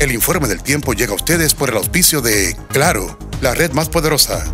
El informe del tiempo llega a ustedes por el auspicio de Claro, la red más poderosa.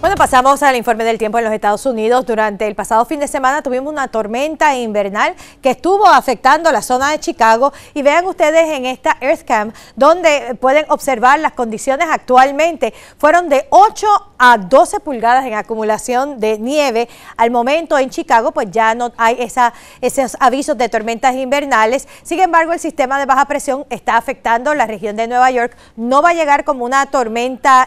Bueno, pasamos al informe del tiempo en los Estados Unidos. Durante el pasado fin de semana tuvimos una tormenta invernal que estuvo afectando la zona de Chicago y vean ustedes en esta EarthCam donde pueden observar las condiciones actualmente. Fueron de 8 a 12 pulgadas en acumulación de nieve. Al momento en Chicago pues ya no hay esa, esos avisos de tormentas invernales. Sin embargo, el sistema de baja presión está afectando la región de Nueva York. No va a llegar como una tormenta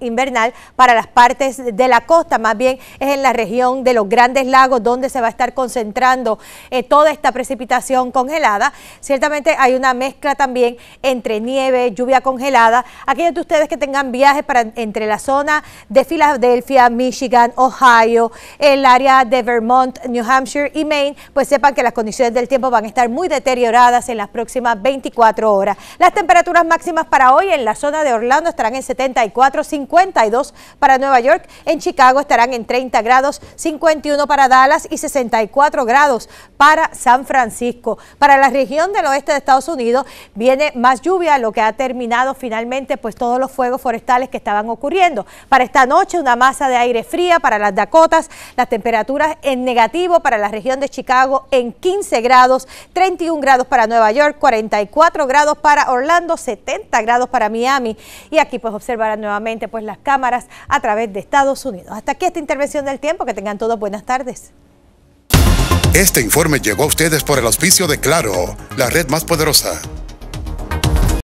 invernal para las partes de la costa, más bien es en la región de los grandes lagos donde se va a estar concentrando eh, toda esta precipitación congelada. Ciertamente hay una mezcla también entre nieve, lluvia congelada. Aquellos de ustedes que tengan viajes para, entre la zona de Filadelfia, Michigan, Ohio, el área de Vermont, New Hampshire y Maine, pues sepan que las condiciones del tiempo van a estar muy deterioradas en las próximas 24 horas. Las temperaturas máximas para hoy en la zona de Orlando estarán en 74, 52 para Nueva York, en Chicago estarán en 30 grados, 51 para Dallas y 64 grados para San Francisco. Para la región del oeste de Estados Unidos viene más lluvia, lo que ha terminado finalmente pues todos los fuegos forestales que estaban ocurriendo. Para esta noche, una masa de aire fría para las Dakotas, las temperaturas en negativo para la región de Chicago en 15 grados, 31 grados para Nueva York, 44 grados para Orlando, 70 grados para Miami. Y aquí pues observarán nuevamente pues las cámaras a través de Estados Unidos. Hasta aquí esta intervención del tiempo, que tengan todos buenas tardes. Este informe llegó a ustedes por el auspicio de Claro, la red más poderosa.